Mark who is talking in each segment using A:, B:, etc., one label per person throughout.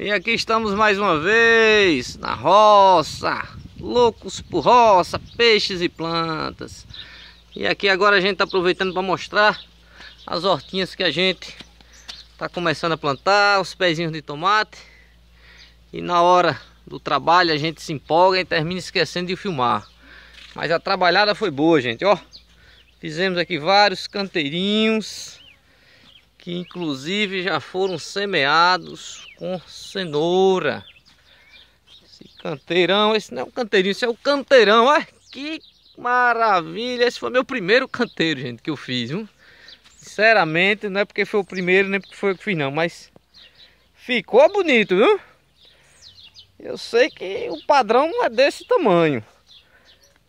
A: E aqui estamos mais uma vez na roça, loucos por roça, peixes e plantas. E aqui agora a gente está aproveitando para mostrar as hortinhas que a gente está começando a plantar, os pezinhos de tomate. E na hora do trabalho a gente se empolga e termina esquecendo de filmar. Mas a trabalhada foi boa, gente, ó. Fizemos aqui vários canteirinhos que inclusive já foram semeados com cenoura. Esse canteirão, esse não é um canteirinho, esse é o um canteirão. Olha que maravilha! Esse foi meu primeiro canteiro, gente, que eu fiz. Viu? Sinceramente, não é porque foi o primeiro, nem porque foi o que fiz não, mas ficou bonito, viu? Eu sei que o padrão não é desse tamanho.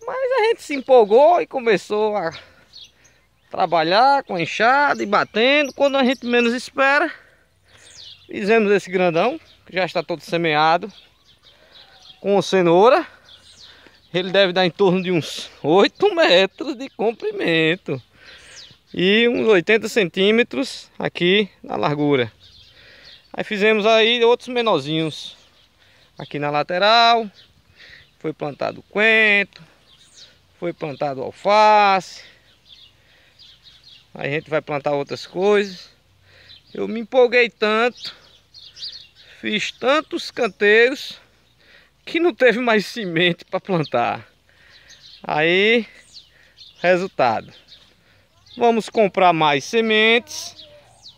A: Mas a gente se empolgou e começou a Trabalhar com enxada e batendo. Quando a gente menos espera, fizemos esse grandão, que já está todo semeado. Com cenoura. Ele deve dar em torno de uns 8 metros de comprimento. E uns 80 centímetros aqui na largura. Aí fizemos aí outros menorzinhos. Aqui na lateral. Foi plantado quento Foi plantado alface. A gente vai plantar outras coisas. Eu me empolguei tanto, fiz tantos canteiros que não teve mais semente para plantar. Aí, resultado. Vamos comprar mais sementes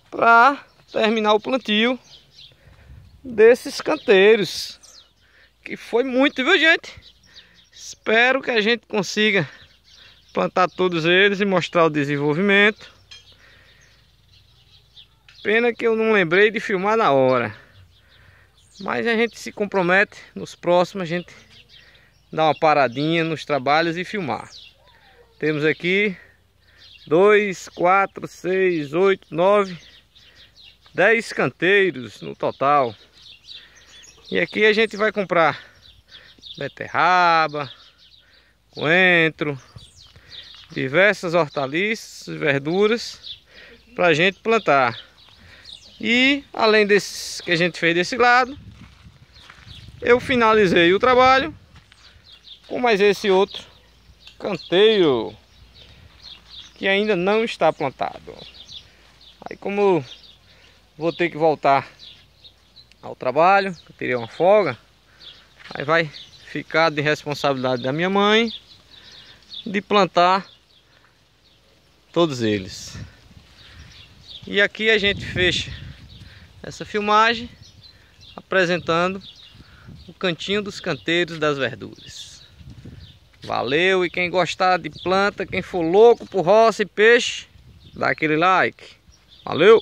A: para terminar o plantio desses canteiros. Que foi muito, viu gente? Espero que a gente consiga plantar todos eles e mostrar o desenvolvimento. Pena que eu não lembrei de filmar na hora. Mas a gente se compromete, nos próximos a gente dá uma paradinha nos trabalhos e filmar. Temos aqui 2, 4, 6, 8, 9, 10 canteiros no total. E aqui a gente vai comprar beterraba, coentro, diversas hortaliças, verduras para a gente plantar. E além desse que a gente fez desse lado, eu finalizei o trabalho com mais esse outro canteiro que ainda não está plantado. Aí como vou ter que voltar ao trabalho, eu teria uma folga, aí vai ficar de responsabilidade da minha mãe de plantar todos eles. E aqui a gente fecha essa filmagem apresentando o cantinho dos canteiros das verduras. Valeu e quem gostar de planta, quem for louco por roça e peixe, dá aquele like. Valeu!